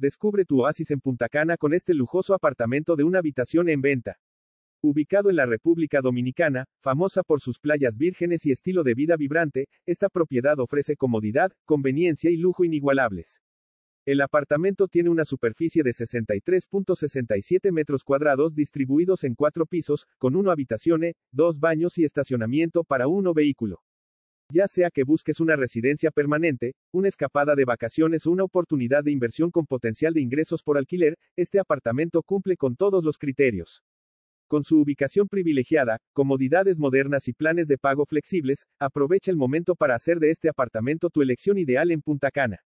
Descubre tu oasis en Punta Cana con este lujoso apartamento de una habitación en venta. Ubicado en la República Dominicana, famosa por sus playas vírgenes y estilo de vida vibrante, esta propiedad ofrece comodidad, conveniencia y lujo inigualables. El apartamento tiene una superficie de 63.67 metros cuadrados distribuidos en cuatro pisos, con una habitación, dos baños y estacionamiento para uno vehículo. Ya sea que busques una residencia permanente, una escapada de vacaciones o una oportunidad de inversión con potencial de ingresos por alquiler, este apartamento cumple con todos los criterios. Con su ubicación privilegiada, comodidades modernas y planes de pago flexibles, aprovecha el momento para hacer de este apartamento tu elección ideal en Punta Cana.